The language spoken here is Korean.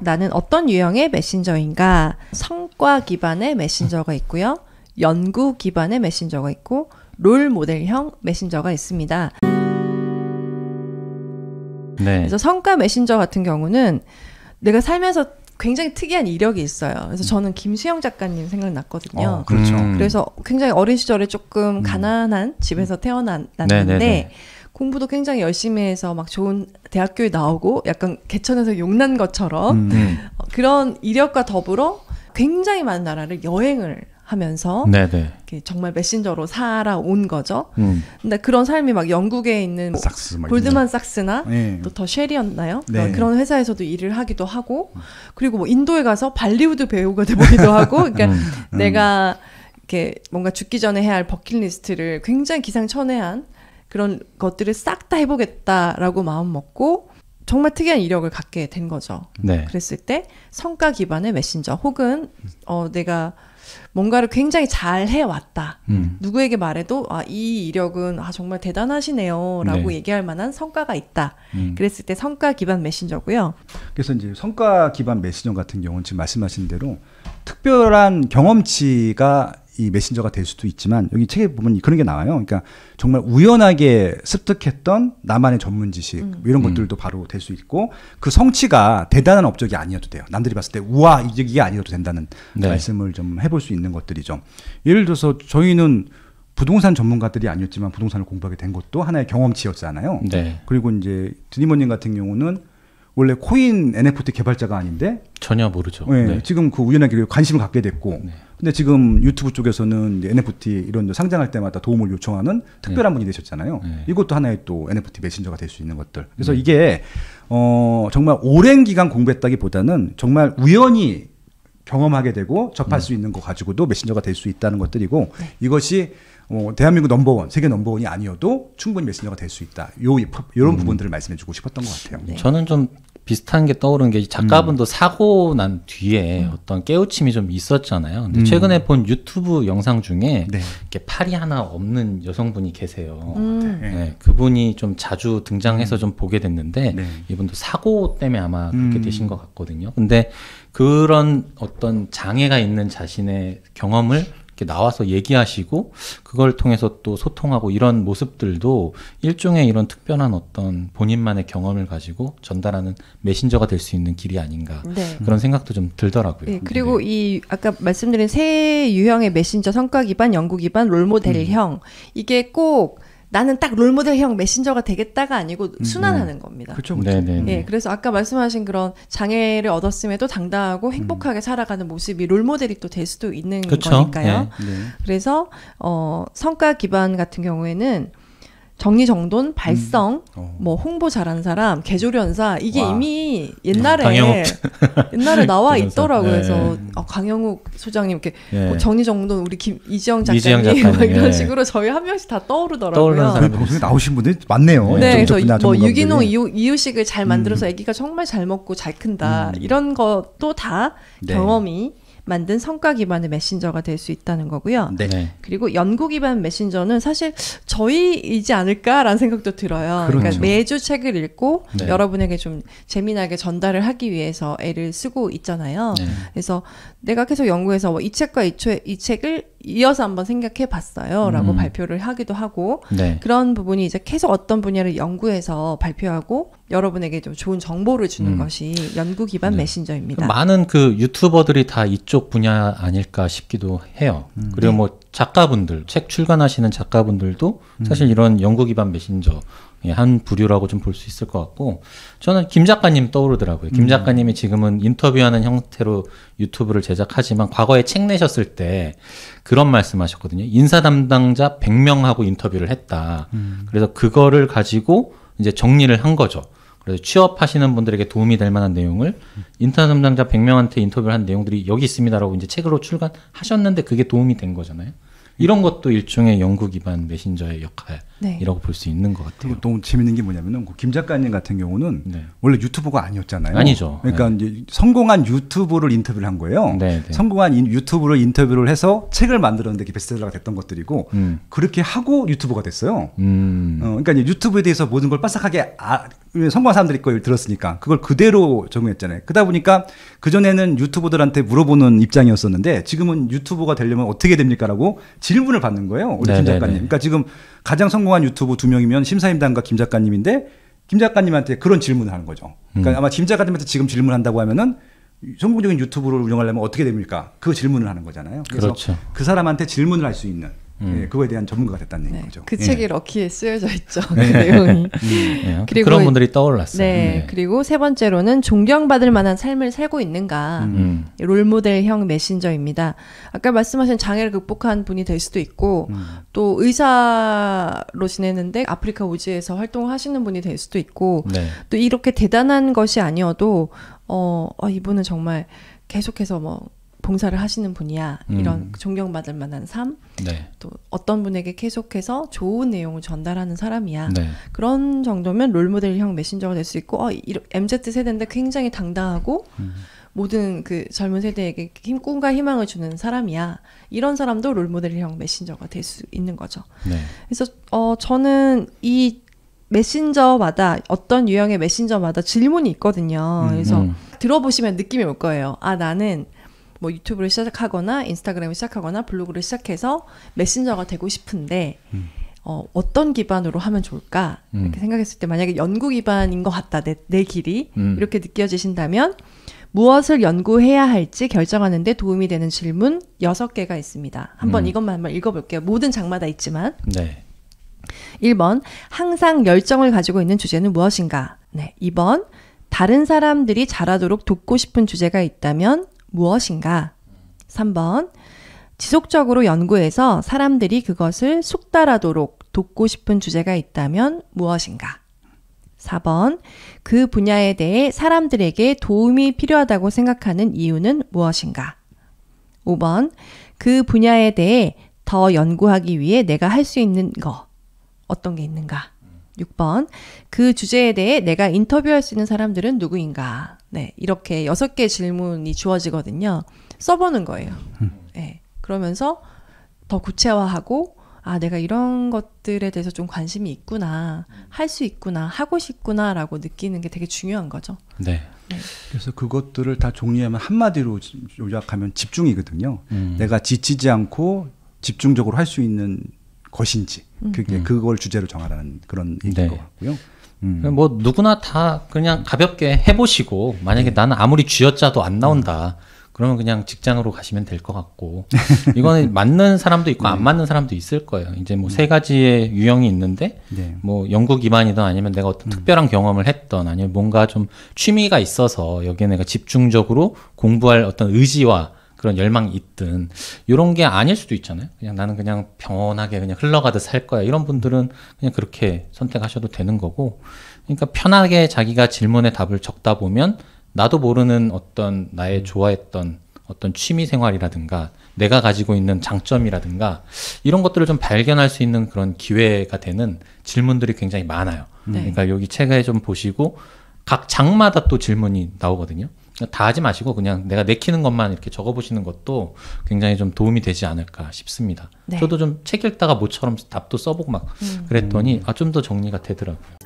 나는 어떤 유형의 메신저인가? 성과 기반의 메신저가 있고요. 연구 기반의 메신저가 있고 롤 모델형 메신저가 있습니다. 네. 그래서 성과 메신저 같은 경우는 내가 살면서 굉장히 특이한 이력이 있어요. 그래서 저는 김수영 작가님 생각났거든요. 어, 그렇죠. 음. 그래서 굉장히 어린 시절에 조금 음. 가난한 집에서 음. 태어났는데 네, 네, 네. 공부도 굉장히 열심히 해서 막 좋은 대학교에 나오고 약간 개천에서 용 난 것처럼 음. 네. 어, 그런 이력과 더불어 굉장히 많은 나라를 여행을 하면서 네네. 네. 정말 메신저로 살아온 거죠. 음. 근데 그런 삶이 막 영국에 있는 삭스 골드만 삭스나 예. 네. 또더 쉘이었나요? 네. 그런 회사에서도 일을 하기도 하고 음. 그리고 뭐 인도에 가서 발리우드 배우가 되보기도 하고 그러니까 음. 내가 음. 이렇게 뭔가 죽기 전에 해야 할 버킷리스트를 굉장히 기상천외한 그런 것들을 싹 다 해보겠다라고 마음 먹고 정말 특이한 이력을 갖게 된 거죠. 네. 그랬을 때 성과 기반의 메신저 혹은 어 내가 뭔가를 굉장히 잘 해왔다. 음. 누구에게 말해도 아 이 이력은 아 정말 대단하시네요라고 네. 얘기할 만한 성과가 있다. 음. 그랬을 때 성과 기반 메신저고요. 그래서 이제 성과 기반 메신저 같은 경우는 지금 말씀하신 대로 특별한 경험치가 이 메신저가 될 수도 있지만 여기 책에 보면 그런 게 나와요. 그러니까 정말 우연하게 습득했던 나만의 전문 지식 음. 이런 음. 것들도 음. 바로 될 수 있고 그 성취가 대단한 업적이 아니어도 돼요. 남들이 봤을 때 우와 이게 아니어도 된다는 네. 말씀을 좀 해볼 수 있는 것들이죠. 예를 들어서 저희는 부동산 전문가들이 아니었지만 부동산을 공부하게 된 것도 하나의 경험치였잖아요. 네. 그리고 이제 드니머님 같은 경우는 원래 코인 NFT 개발자가 아닌데 전혀 모르죠. 예, 네. 지금 그 우연하게 관심을 갖게 됐고. 네. 근데 지금 유튜브 쪽에서는 이제 NFT 이런 상장할 때마다 도움을 요청하는 특별한 네. 분이 되셨잖아요. 네. 이것도 하나의 또 NFT 메신저가 될 수 있는 것들. 그래서 네. 이게 어 정말 오랜 기간 공부했다기보다는 정말 우연히 경험하게 되고 접할 네. 수 있는 거 가지고도 메신저가 될 수 있다는 것들이고 네. 이것이 어, 대한민국 넘버원, 세계 넘버원이 아니어도 충분히 메신저가 될 수 있다. 요 이런 음. 부분들을 말씀해주고 싶었던 것 같아요. 네. 저는 좀 비슷한 게 떠오르는 게 작가분도 음. 사고 난 뒤에 음. 어떤 깨우침이 좀 있었잖아요. 근데 음. 최근에 본 유튜브 영상 중에 네. 이렇게 팔이 하나 없는 여성분이 계세요. 음. 네. 네. 그분이 좀 자주 등장해서 음. 좀 보게 됐는데 네. 이분도 사고 때문에 아마 그렇게 음. 되신 것 같거든요. 근데 그런 어떤 장애가 있는 자신의 경험을 이렇게 나와서 얘기하시고 그걸 통해서 또 소통하고 이런 모습들도 일종의 이런 특별한 어떤 본인만의 경험을 가지고 전달하는 메신저가 될 수 있는 길이 아닌가 네. 그런 생각도 좀 들더라고요. 네, 네. 그리고 네. 이 아까 말씀드린 세 유형의 메신저 성과 기반, 연구 기반, 롤모델형 음. 이게 꼭 나는 딱 롤모델형 메신저가 되겠다가 아니고 음, 음. 순환하는 겁니다. 그렇죠. 네네. 예, 그래서 아까 말씀하신 그런 장애를 얻었음에도 당당하고 음. 행복하게 살아가는 모습이 롤모델이 또 될 수도 있는 그쵸? 거니까요. 네. 네. 그래서 어 성과 기반 같은 경우에는 정리정돈, 음. 발성, 음. 뭐 홍보 잘한 사람, 개조련사 이게 와. 이미 옛날에 옛날에 나와 있더라고요. 그래서 네. 어, 강영욱 소장님 이렇게 예. 정리정돈 우리 김 이지영 작가님, 뭐 작가님 이런 예. 식으로 저희 한 명씩 다 떠오르더라고요. 그 방송에 나오신 분들 많네요. 네, 그래서 뭐 유기농 이유, 식을잘 만들어서 음. 아기가 정말 잘 먹고 잘 큰다 음. 이런 것도 다 네. 경험이 만든 성과 기반의 메신저가 될 수 있다는 거고요. 네. 네. 그리고 연구 기반 메신저는 사실 저희이지 않을까라는 생각도 들어요. 그러니까 그렇죠. 그러니까 매주 책을 읽고 네. 여러분에게 좀 재미나게 전달을 하기 위해서 애를 쓰고 있잖아요. 네. 그래서 내가 계속 연구해서 뭐 이 책과 이, 이 책을 이어서 한번 생각해 봤어요. 라고 음. 발표를 하기도 하고, 네. 그런 부분이 이제 계속 어떤 분야를 연구해서 발표하고, 여러분에게 좀 좋은 정보를 주는 음. 것이 연구 기반 네. 메신저입니다. 많은 그 유튜버들이 다 이쪽 분야 아닐까 싶기도 해요. 음. 그리고 네. 뭐 작가분들, 책 출간하시는 작가분들도 음. 사실 이런 연구 기반 메신저 예, 한 부류라고 좀 볼 수 있을 것 같고 저는 김 작가님 떠오르더라고요. 김 음. 작가님이 지금은 인터뷰하는 형태로 유튜브를 제작하지만 과거에 책 내셨을 때 그런 말씀하셨거든요. 인사 담당자 100명하고 인터뷰를 했다. 음. 그래서 그거를 가지고 이제 정리를 한 거죠. 그래서 취업하시는 분들에게 도움이 될 만한 내용을 인사 담당자 100명한테 인터뷰를 한 내용들이 여기 있습니다라고 이제 책으로 출간하셨는데 그게 도움이 된 거잖아요. 이런 것도 일종의 연구 기반 메신저의 역할. 네. 이라고 볼 수 있는 것 같아요. 그리고 너무 재밌는 게 뭐냐면은 그 김 작가님 같은 경우는 네. 원래 유튜브가 아니었잖아요. 아니죠. 그러니까 네. 이제 성공한 유튜브를 인터뷰를 한 거예요. 성공한 유튜브를 인터뷰를 해서 책을 만들었는데 베스트셀러가 됐던 것들이고 음. 그렇게 하고 유튜브가 됐어요. 음. 어, 그러니까 이제 유튜브에 대해서 모든 걸 빠삭하게 아, 성공한 사람들이 걸 들었으니까 그걸 그대로 적용했잖아요. 그러다 보니까 그전에는 유튜버들한테 물어보는 입장이었었는데 지금은 유튜버가 되려면 어떻게 됩니까라고 질문을 받는 거예요. 우리 네김 작가님. 그러니까 지금 가장 성공 성공한 유튜브 두 명이면 심사임당과 김 작가님인데 김 작가님한테 그런 질문을 하는 거죠. 그러니까 음. 아마 김 작가님한테 지금 질문한다고 하면은 성공적인 유튜브를 운영하려면 어떻게 됩니까? 그 질문을 하는 거잖아요. 그래서 그렇죠. 그 사람한테 질문을 할 수 있는 음. 예, 그거에 대한 전문가가 됐다는 네, 얘기인 네. 거죠. 그 예. 책이 럭키에 쓰여져 있죠. 그 네. 내용이. 음. 네, 그리고 그런 분들이 떠올랐어요. 네, 네, 그리고 세 번째로는 존경받을 만한 삶을 살고 있는가. 음. 음. 롤모델형 메신저입니다. 아까 말씀하신 장애를 극복한 분이 될 수도 있고 음. 또 의사로 지내는데 아프리카 오지에서 활동하시는 분이 될 수도 있고 네. 또 이렇게 대단한 것이 아니어도 어, 어 이분은 정말 계속해서 뭐 봉사를 하시는 분이야. 이런 음. 존경받을 만한 삶. 네. 또 어떤 분에게 계속해서 좋은 내용을 전달하는 사람이야. 네. 그런 정도면 롤모델형 메신저가 될 수 있고, 어, 이러, MZ 세대인데 굉장히 당당하고, 음. 모든 그 젊은 세대에게 힘, 꿈과 희망을 주는 사람이야. 이런 사람도 롤모델형 메신저가 될 수 있는 거죠. 네. 그래서, 어, 저는 이 메신저마다 어떤 유형의 메신저마다 질문이 있거든요. 음, 그래서 음. 들어보시면 느낌이 올 거예요. 아, 나는 뭐 유튜브를 시작하거나 인스타그램을 시작하거나 블로그를 시작해서 메신저가 되고 싶은데 음. 어, 어떤 기반으로 하면 좋을까 음. 이렇게 생각했을 때 만약에 연구 기반인 것 같다 내, 내 길이 음. 이렇게 느껴지신다면 무엇을 연구해야 할지 결정하는데 도움이 되는 질문 여섯 개가 있습니다. 한번 음. 이것만 한번 읽어볼게요. 모든 장마다 있지만 네. 1번 항상 열정을 가지고 있는 주제는 무엇인가? 네. 2번 다른 사람들이 잘하도록 돕고 싶은 주제가 있다면 무엇인가? 3번. 지속적으로 연구해서 사람들이 그것을 숙달하도록 돕고 싶은 주제가 있다면 무엇인가? 4번. 그 분야에 대해 사람들에게 도움이 필요하다고 생각하는 이유는 무엇인가? 5번. 그 분야에 대해 더 연구하기 위해 내가 할 수 있는 거. 어떤 게 있는가? 6번. 그 주제에 대해 내가 인터뷰할 수 있는 사람들은 누구인가? 네. 이렇게 여섯 개 질문이 주어지거든요. 써보는 거예요. 음. 네. 그러면서 더 구체화하고, 아, 내가 이런 것들에 대해서 좀 관심이 있구나, 할 수 있구나, 하고 싶구나라고 느끼는 게 되게 중요한 거죠. 네. 네. 그래서 그것들을 다종리하면 한마디로 요약하면 집중이거든요. 음. 내가 지치지 않고 집중적으로 할 수 있는 것인지 음. 그게 음. 그걸 주제로 정하라는 그런 얘기인 네. 것 같고요. 음. 그러니까 뭐 누구나 다 그냥 가볍게 해보시고 만약에 네. 나는 아무리 쥐어짜도 안 나온다. 그러면 그냥 직장으로 가시면 될 것 같고 이거는 맞는 사람도 있고 네. 안 맞는 사람도 있을 거예요. 이제 뭐세 음. 가지의 유형이 있는데 네. 뭐 연구 기반이든 아니면 내가 어떤 음. 특별한 경험을 했던 아니면 뭔가 좀 취미가 있어서 여기에 내가 집중적으로 공부할 어떤 의지와 그런 열망이 있든 이런 게 아닐 수도 있잖아요. 그냥 나는 그냥 평온하게 그냥 흘러가듯 살 거야. 이런 분들은 그냥 그렇게 선택하셔도 되는 거고. 그러니까 편하게 자기가 질문에 답을 적다 보면 나도 모르는 어떤 나의 음. 좋아했던 어떤 취미 생활이라든가 내가 가지고 있는 장점이라든가 이런 것들을 좀 발견할 수 있는 그런 기회가 되는 질문들이 굉장히 많아요. 네. 그러니까 여기 책에 좀 보시고 각 장마다 또 질문이 나오거든요. 다 하지 마시고 그냥 내가 내키는 것만 이렇게 적어보시는 것도 굉장히 좀 도움이 되지 않을까 싶습니다. 네. 저도 좀 책 읽다가 모처럼 답도 써보고 막 음. 그랬더니 아 좀 더 정리가 되더라고요.